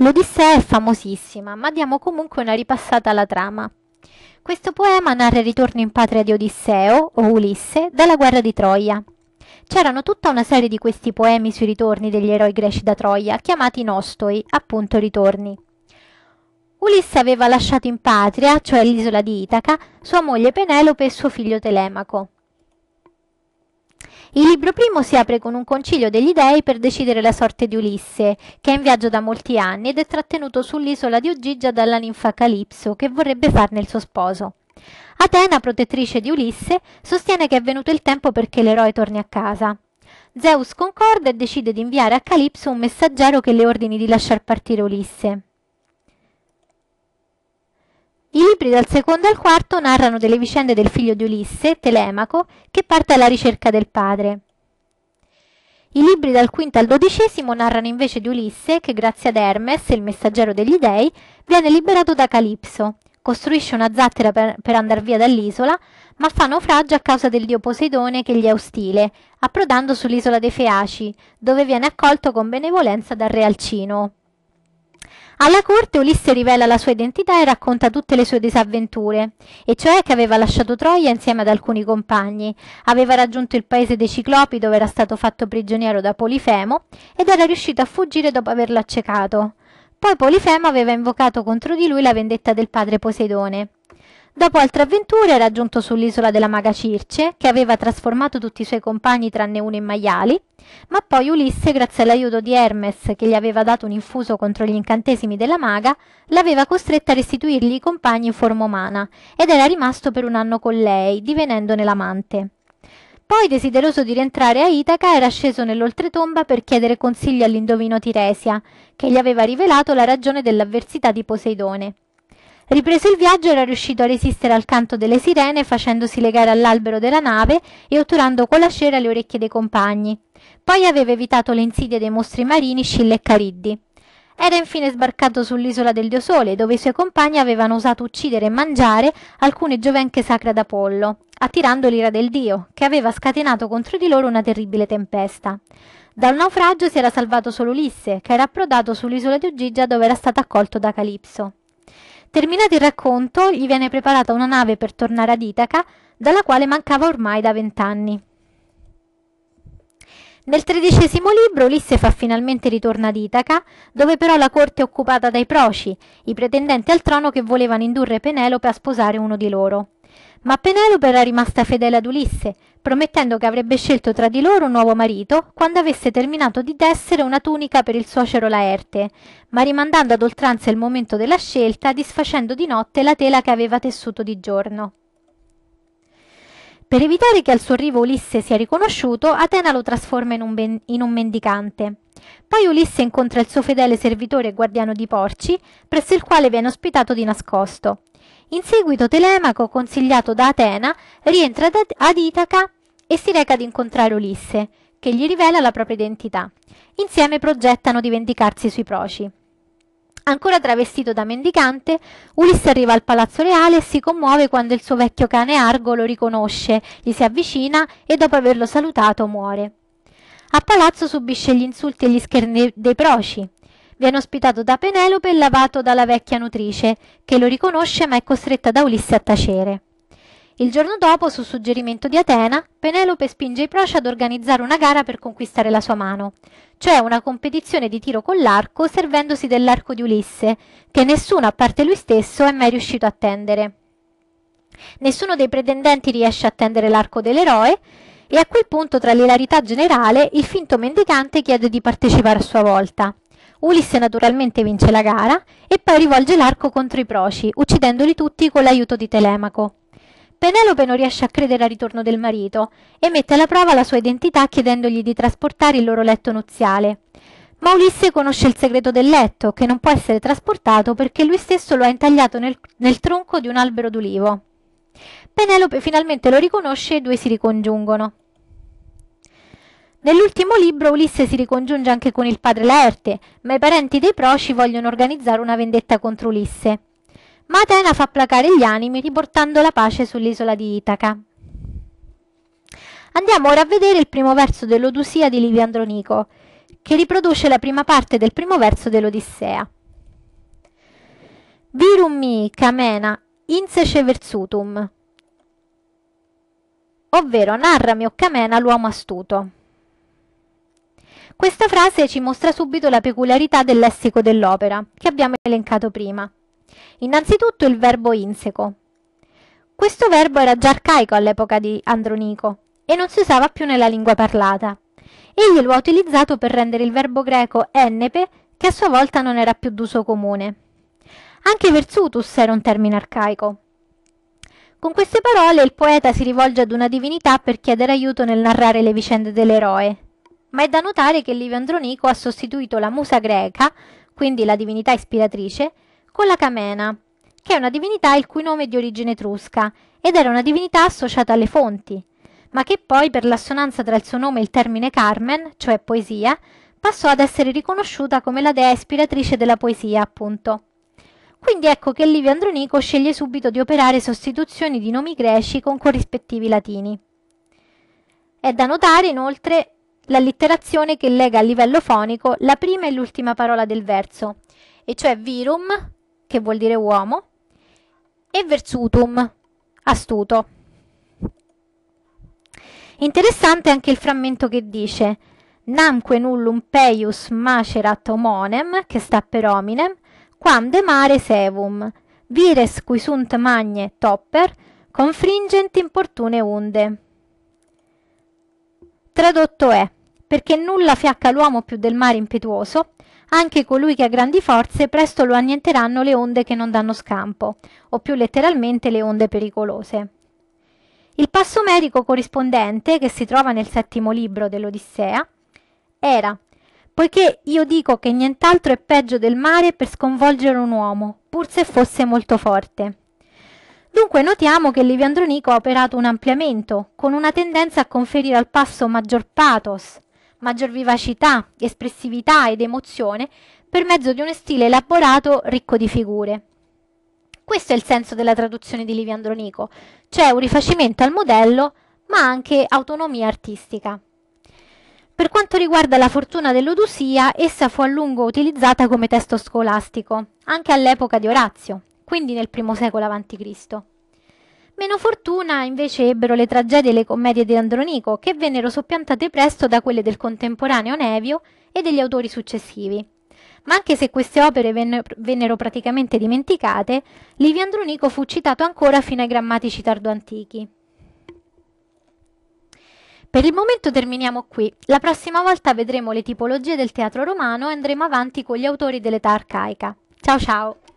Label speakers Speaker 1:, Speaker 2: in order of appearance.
Speaker 1: L'Odissea è famosissima, ma diamo comunque una ripassata alla trama. Questo poema narra il ritorno in patria di Odisseo, o Ulisse, dalla guerra di Troia. C'erano tutta una serie di questi poemi sui ritorni degli eroi greci da Troia, chiamati nostoi, appunto ritorni. Ulisse aveva lasciato in patria, cioè l'isola di Itaca, sua moglie Penelope e suo figlio Telemaco. Il libro primo si apre con un concilio degli dei per decidere la sorte di Ulisse, che è in viaggio da molti anni ed è trattenuto sull'isola di Ugigia dalla ninfa Calipso, che vorrebbe farne il suo sposo. Atena, protettrice di Ulisse, sostiene che è venuto il tempo perché l'eroe torni a casa. Zeus concorda e decide di inviare a Calipso un messaggero che le ordini di lasciar partire Ulisse. I libri dal secondo al quarto narrano delle vicende del figlio di Ulisse, Telemaco, che parte alla ricerca del padre. I libri dal quinto al dodicesimo narrano invece di Ulisse che grazie ad Hermes, il messaggero degli dei, viene liberato da Calipso, costruisce una zattera per, per andare via dall'isola, ma fa naufragio a causa del dio Poseidone che gli è ostile, approdando sull'isola dei Feaci, dove viene accolto con benevolenza dal re Alcino. Alla corte Ulisse rivela la sua identità e racconta tutte le sue disavventure, e cioè che aveva lasciato Troia insieme ad alcuni compagni, aveva raggiunto il paese dei Ciclopi dove era stato fatto prigioniero da Polifemo ed era riuscito a fuggire dopo averlo accecato. Poi Polifemo aveva invocato contro di lui la vendetta del padre Poseidone. Dopo altre avventure era giunto sull'isola della maga Circe, che aveva trasformato tutti i suoi compagni tranne uno in maiali, ma poi Ulisse, grazie all'aiuto di Hermes che gli aveva dato un infuso contro gli incantesimi della maga, l'aveva costretta a restituirgli i compagni in forma umana ed era rimasto per un anno con lei, divenendone l'amante. Poi, desideroso di rientrare a Itaca, era sceso nell'oltretomba per chiedere consigli all'indovino Tiresia, che gli aveva rivelato la ragione dell'avversità di Poseidone Ripreso il viaggio era riuscito a resistere al canto delle sirene facendosi legare all'albero della nave e otturando con la cera le orecchie dei compagni. Poi aveva evitato le insidie dei mostri marini Scilla e Cariddi. Era infine sbarcato sull'isola del Dio Sole, dove i suoi compagni avevano osato uccidere e mangiare alcune giovenche sacre ad Apollo, attirando l'ira del dio, che aveva scatenato contro di loro una terribile tempesta. Dal naufragio si era salvato solo Ulisse, che era approdato sull'isola di Ugigia dove era stato accolto da Calipso. Terminato il racconto, gli viene preparata una nave per tornare ad Itaca, dalla quale mancava ormai da vent'anni. Nel tredicesimo libro Ulisse fa finalmente ritorno ad Itaca, dove però la corte è occupata dai proci, i pretendenti al trono che volevano indurre Penelope a sposare uno di loro. Ma Penelope era rimasta fedele ad Ulisse, promettendo che avrebbe scelto tra di loro un nuovo marito quando avesse terminato di tessere una tunica per il suocero Laerte, ma rimandando ad oltranza il momento della scelta, disfacendo di notte la tela che aveva tessuto di giorno. Per evitare che al suo arrivo Ulisse sia riconosciuto, Atena lo trasforma in un, ben- in un mendicante. Poi Ulisse incontra il suo fedele servitore e guardiano di porci, presso il quale viene ospitato di nascosto. In seguito Telemaco, consigliato da Atena, rientra ad Itaca e si reca ad incontrare Ulisse, che gli rivela la propria identità. Insieme progettano di vendicarsi sui proci. Ancora travestito da mendicante, Ulisse arriva al palazzo reale e si commuove quando il suo vecchio cane Argo lo riconosce, gli si avvicina e dopo averlo salutato muore. A palazzo subisce gli insulti e gli scherni dei proci. Viene ospitato da Penelope e lavato dalla vecchia nutrice, che lo riconosce ma è costretta da Ulisse a tacere. Il giorno dopo, su suggerimento di Atena, Penelope spinge i Proci ad organizzare una gara per conquistare la sua mano, cioè una competizione di tiro con l'arco servendosi dell'arco di Ulisse, che nessuno a parte lui stesso è mai riuscito a tendere. Nessuno dei pretendenti riesce a tendere l'arco dell'eroe e a quel punto, tra l'ilarità generale, il finto mendicante chiede di partecipare a sua volta. Ulisse naturalmente vince la gara e poi rivolge l'arco contro i proci, uccidendoli tutti con l'aiuto di Telemaco. Penelope non riesce a credere al ritorno del marito e mette alla prova la sua identità chiedendogli di trasportare il loro letto nuziale. Ma Ulisse conosce il segreto del letto, che non può essere trasportato perché lui stesso lo ha intagliato nel, nel tronco di un albero d'ulivo. Penelope finalmente lo riconosce e i due si ricongiungono. Nell'ultimo libro Ulisse si ricongiunge anche con il padre Laerte, ma i parenti dei Proci vogliono organizzare una vendetta contro Ulisse. Ma Atena fa placare gli animi riportando la pace sull'isola di Itaca. Andiamo ora a vedere il primo verso dell'Odusia di Livio Andronico, che riproduce la prima parte del primo verso dell'Odissea. Virum mi camena insece versutum, ovvero narrami o camena l'uomo astuto. Questa frase ci mostra subito la peculiarità del lessico dell'opera, che abbiamo elencato prima. Innanzitutto il verbo inseco. Questo verbo era già arcaico all'epoca di Andronico e non si usava più nella lingua parlata. Egli lo ha utilizzato per rendere il verbo greco ennepe, che a sua volta non era più d'uso comune. Anche versutus era un termine arcaico. Con queste parole il poeta si rivolge ad una divinità per chiedere aiuto nel narrare le vicende dell'eroe, ma è da notare che Livio Andronico ha sostituito la musa greca, quindi la divinità ispiratrice, con la Camena, che è una divinità il cui nome è di origine etrusca ed era una divinità associata alle fonti, ma che poi per l'assonanza tra il suo nome e il termine Carmen, cioè poesia, passò ad essere riconosciuta come la dea ispiratrice della poesia, appunto. Quindi ecco che Livio Andronico sceglie subito di operare sostituzioni di nomi greci con corrispettivi latini. È da notare inoltre l'allitterazione che lega a livello fonico la prima e l'ultima parola del verso, e cioè virum, che vuol dire uomo, e versutum, astuto. Interessante anche il frammento che dice Namque nullum peius macerat homonem, che sta per hominem, quam de mare sevum, vires qui sunt magne topper, confringent importune onde. Tradotto è perché nulla fiacca l'uomo più del mare impetuoso, anche colui che ha grandi forze presto lo annienteranno le onde che non danno scampo, o più letteralmente le onde pericolose. Il passo merico corrispondente, che si trova nel settimo libro dell'Odissea, era Poiché io dico che nient'altro è peggio del mare per sconvolgere un uomo, pur se fosse molto forte. Dunque notiamo che Liviandronico ha operato un ampliamento, con una tendenza a conferire al passo maggior pathos, maggior vivacità, espressività ed emozione per mezzo di uno stile elaborato ricco di figure. Questo è il senso della traduzione di Livio Andronico, cioè un rifacimento al modello ma anche autonomia artistica. Per quanto riguarda la fortuna dell'Odusia, essa fu a lungo utilizzata come testo scolastico, anche all'epoca di Orazio, quindi nel I secolo a.C. Meno fortuna invece ebbero le tragedie e le commedie di Andronico, che vennero soppiantate presto da quelle del contemporaneo Nevio e degli autori successivi. Ma anche se queste opere vennero praticamente dimenticate, Livio Andronico fu citato ancora fino ai grammatici tardoantichi. Per il momento terminiamo qui. La prossima volta vedremo le tipologie del teatro romano e andremo avanti con gli autori dell'età arcaica. Ciao ciao!